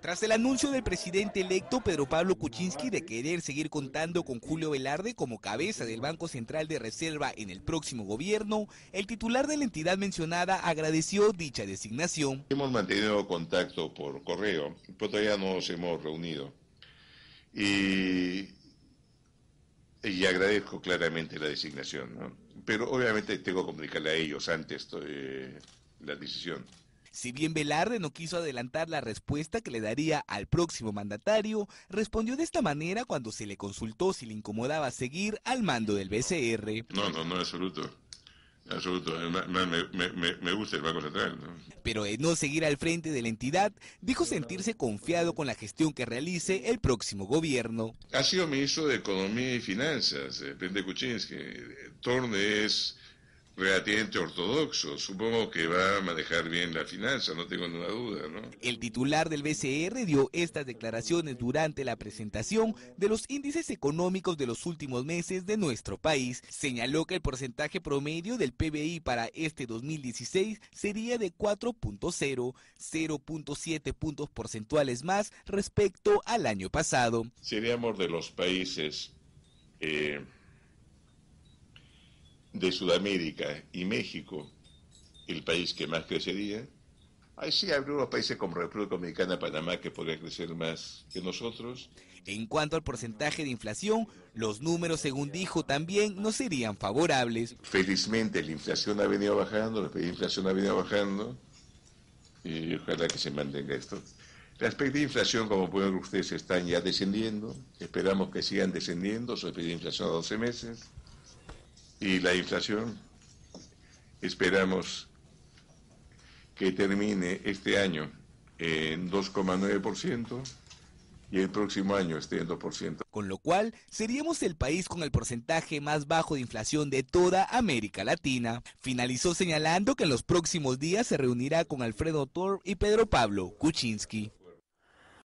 Tras el anuncio del presidente electo Pedro Pablo Kuczynski de querer seguir contando con Julio Velarde como cabeza del Banco Central de Reserva en el próximo gobierno, el titular de la entidad mencionada agradeció dicha designación. Hemos mantenido contacto por correo, pero todavía nos hemos reunido. Y, agradezco claramente la designación, pero obviamente tengo que comunicarle a ellos antes de eh, la decisión. Si bien Velarde no quiso adelantar la respuesta que le daría al próximo mandatario, respondió de esta manera cuando se le consultó si le incomodaba seguir al mando del BCR. No, no, no, absoluto. Absoluto, me, gusta el Banco Central. ¿no? Pero en no seguir al frente de la entidad, dijo sentirse confiado con la gestión que realice el próximo gobierno. Ha sido ministro de Economía y Finanzas, eh, Pente Kuczynski. Torne es relativamente ortodoxo. Supongo que va a manejar bien la finanza, no tengo ninguna duda, ¿no? El titular del BCR dio estas declaraciones durante la presentación de los índices económicos de los últimos meses de nuestro país. Señaló que el porcentaje promedio del PBI para este 2016 sería de 4.0, 0.7 puntos porcentuales más respecto al año pasado. Seríamos de los países eh, de Sudamérica y México, el país que más crecería, ahí sí habría unos países como República Dominicana, Panamá, que podrían crecer más que nosotros. En cuanto al porcentaje de inflación, los números, según dijo, también no serían favorables. Felizmente la inflación ha venido bajando, la inflación ha venido bajando, y ojalá que se mantenga esto. Respecto de inflación, como pueden ver ustedes, están ya descendiendo. Esperamos que sigan descendiendo. expectativa de inflación a 12 meses y la inflación. Esperamos que termine este año en 2,9% y el próximo año esté en 2%. Con lo cual, seríamos el país con el porcentaje más bajo de inflación de toda América Latina. Finalizó señalando que en los próximos días se reunirá con Alfredo Tor y Pedro Pablo Kuczynski.